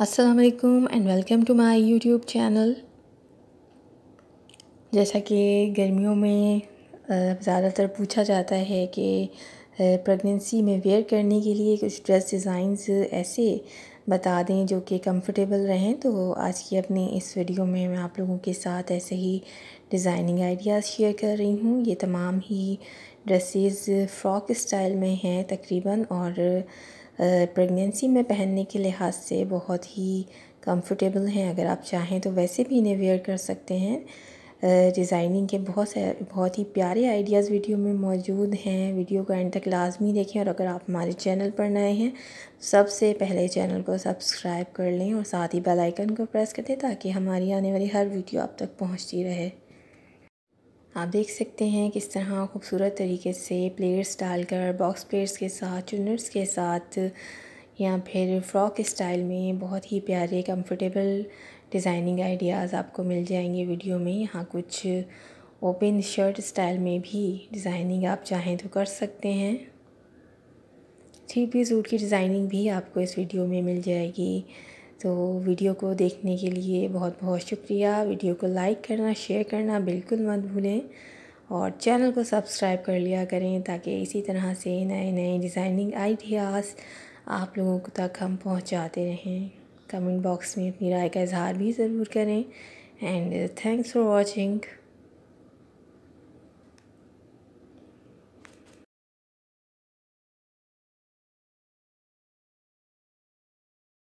असलकुम and welcome to my YouTube channel जैसा कि गर्मियों में ज़्यादातर पूछा जाता है कि प्रेगनेंसी में वेयर करने के लिए कुछ ड्रेस डिज़ाइंस ऐसे बता दें जो कि कंफर्टेबल रहें तो आज की अपनी इस वीडियो में मैं आप लोगों के साथ ऐसे ही डिज़ाइनिंग आइडियाज़ शेयर कर रही हूँ ये तमाम ही ड्रेसेस फ़्रॉक स्टाइल में हैं तकरीबन और प्रेगनेंसी में पहनने के लिहाज से बहुत ही कंफर्टेबल हैं अगर आप चाहें तो वैसे भी इन्हें वेयर कर सकते हैं डिज़ाइनिंग के बहुत से बहुत ही प्यारे आइडियाज़ वीडियो में मौजूद हैं वीडियो को एंड तक लाजमी देखें और अगर आप हमारे चैनल पर नए हैं सबसे पहले चैनल को सब्सक्राइब कर लें और साथ ही बेल आइकन को प्रेस कर दें ताकि हमारी आने वाली हर वीडियो आप तक पहुंचती रहे आप देख सकते हैं किस तरह खूबसूरत तरीके से प्लेट्स डालकर बॉक्स प्लेट्स के साथ चुनर्स के साथ या फिर फ्रॉक स्टाइल में बहुत ही प्यारे कंफर्टेबल डिज़ाइनिंग आइडियाज़ आपको मिल जाएंगे वीडियो में यहाँ कुछ ओपन शर्ट स्टाइल में भी डिज़ाइनिंग आप चाहें तो कर सकते हैं थ्री पी सूट की डिज़ाइनिंग भी आपको इस वीडियो में मिल जाएगी तो वीडियो को देखने के लिए बहुत बहुत शुक्रिया वीडियो को लाइक करना शेयर करना बिल्कुल मत भूलें और चैनल को सब्सक्राइब कर लिया करें ताकि इसी तरह से नए नए डिज़ाइनिंग आइडियाज़ आप लोगों तक हम पहुंचाते रहें कमेंट बॉक्स में अपनी राय का इजहार भी ज़रूर करें एंड थैंक्स फॉर वॉचिंग